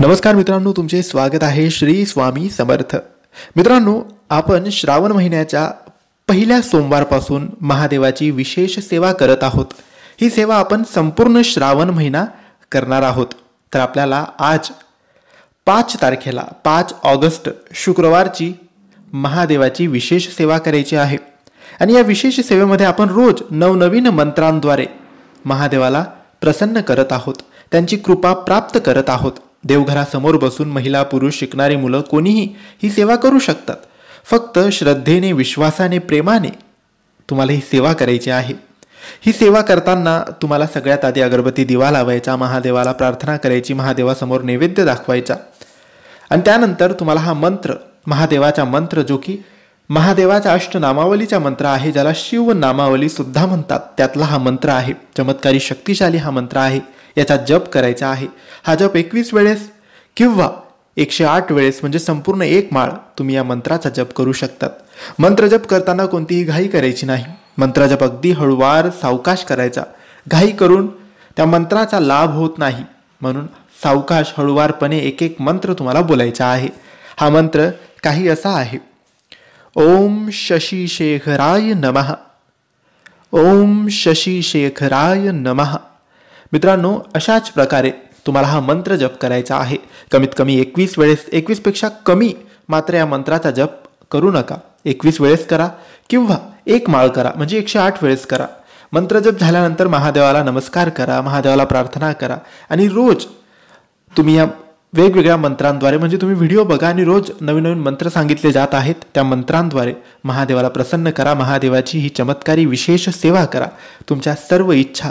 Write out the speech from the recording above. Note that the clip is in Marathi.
नमस्कार मित्रांनो तुमचे स्वागत आहे श्री स्वामी समर्थ मित्रांनो आपण श्रावण महिन्याच्या पहिल्या सोमवारपासून महादेवाची विशेष सेवा करत आहोत ही सेवा आपण संपूर्ण श्रावण महिना करणार आहोत तर आपल्याला आज पाच तारखेला पाच ऑगस्ट शुक्रवारची महादेवाची विशेष सेवा करायची आहे आणि या विशेष सेवेमध्ये आपण रोज नवनवीन मंत्रांद्वारे महादेवाला प्रसन्न करत आहोत त्यांची कृपा प्राप्त करत आहोत देवघरासमोर बसून महिला पुरुष शिकणारी मुलं कोणीही ही सेवा करू शकतात फक्त श्रद्धेने विश्वासाने प्रेमाने तुम्हाला ही सेवा करायची आहे ही सेवा करताना तुम्हाला सगळ्यात आधी अगरबत्ती दिवा लावायचा महादेवाला प्रार्थना करायची महादेवासमोर नैवेद्य दाखवायचा आणि त्यानंतर तुम्हाला हा मंत्र महादेवाचा मंत्र जो की महादेवाच्या अष्टनामावलीचा मंत्र आहे ज्याला शिव नामावली सुद्धा म्हणतात त्यातला हा मंत्र आहे चमत्कारी शक्तिशाली हा मंत्र आहे याचा जप करायचा आहे हा जप एकवीस वेळेस किंवा एकशे आठ वेळेस म्हणजे संपूर्ण एक माळ तुम्ही या मंत्राचा जप करू शकतात मंत्र जप करताना कोणतीही घाई करायची नाही मंत्र जप अगदी हळुवार सावकाश करायचा घाई करून त्या मंत्राचा लाभ होत नाही म्हणून सावकाश हळुवारपणे एक एक मंत्र तुम्हाला बोलायचा आहे हा मंत्र काही असा आहे ओम शशी शेखराय नमः ओम शशी शेखराय नमः मित्रांनो अशाच प्रकारे तुम्हाला हा मंत्र जप करायचा आहे कमीत कमी एकवीस वेळेस एकवीसपेक्षा कमी मात्र या मंत्राचा जप करू नका एकवीस वेळेस करा किंवा एक माळ करा म्हणजे एकशे आठ वेळेस करा मंत्र जप झाल्यानंतर महादेवाला नमस्कार करा महादेवाला प्रार्थना करा आणि रोज तुम्ही या वेगवेगळ्या मंत्रांद्वारे म्हणजे तुम्ही व्हिडिओ बघा आणि रोज नवीन नवीन मंत्र सांगितले जात आहेत त्या मंत्रांद्वारे महादेवाला प्रसन्न करा महादेवाची ही चमत्कारी विशेष सेवा करा तुमच्या सर्व इच्छा